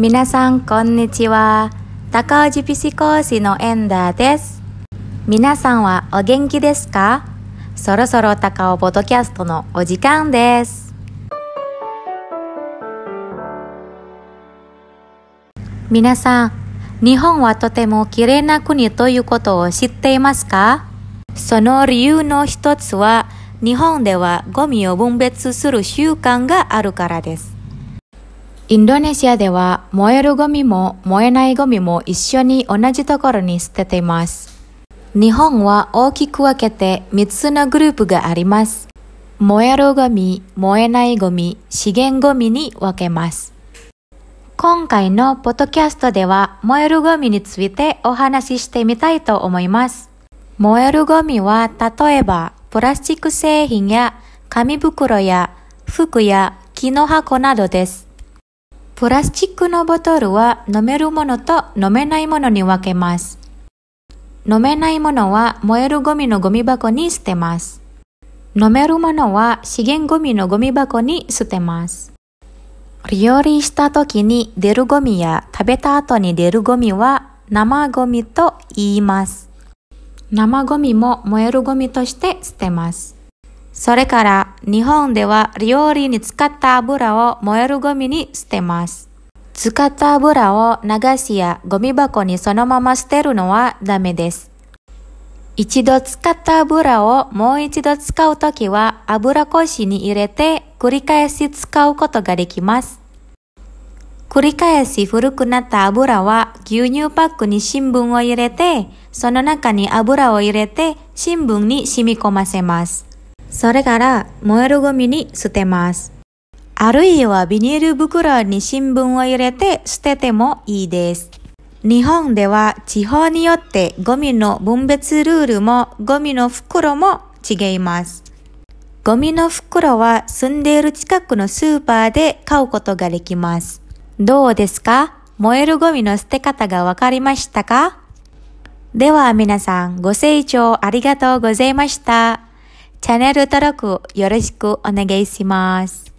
皆さんこんにちは高尾寺ピシ講師のエンダーです皆さんはお元気ですかそろそろ高尾ポドキャストのお時間です皆さん日本はとても綺麗な国ということを知っていますかその理由の一つは日本ではゴミを分別する習慣があるからですインドネシアでは燃えるゴミも燃えないゴミも一緒に同じところに捨てています。日本は大きく分けて3つのグループがあります。燃えるゴミ、燃えないゴミ、資源ゴミに分けます。今回のポッドキャストでは燃えるゴミについてお話ししてみたいと思います。燃えるゴミは例えばプラスチック製品や紙袋や服や木の箱などです。プラスチックのボトルは飲めるものと飲めないものに分けます。飲めないものは燃えるゴミのゴミ箱に捨てます。飲めるものは資源ゴミのゴミ箱に捨てます。料理した時に出るゴミや食べた後に出るゴミは生ゴミと言います。生ゴミも燃えるゴミとして捨てます。それから日本では料理に使った油を燃えるゴミに捨てます。使った油を流しやゴミ箱にそのまま捨てるのはダメです。一度使った油をもう一度使うときは油腰に入れて繰り返し使うことができます。繰り返し古くなった油は牛乳パックに新聞を入れて、その中に油を入れて新聞に染み込ませます。それから燃えるゴミに捨てます。あるいはビニール袋に新聞を入れて捨ててもいいです。日本では地方によってゴミの分別ルールもゴミの袋も違います。ゴミの袋は住んでいる近くのスーパーで買うことができます。どうですか燃えるゴミの捨て方がわかりましたかでは皆さんご清聴ありがとうございました。チャンネル登録よろしくお願いします。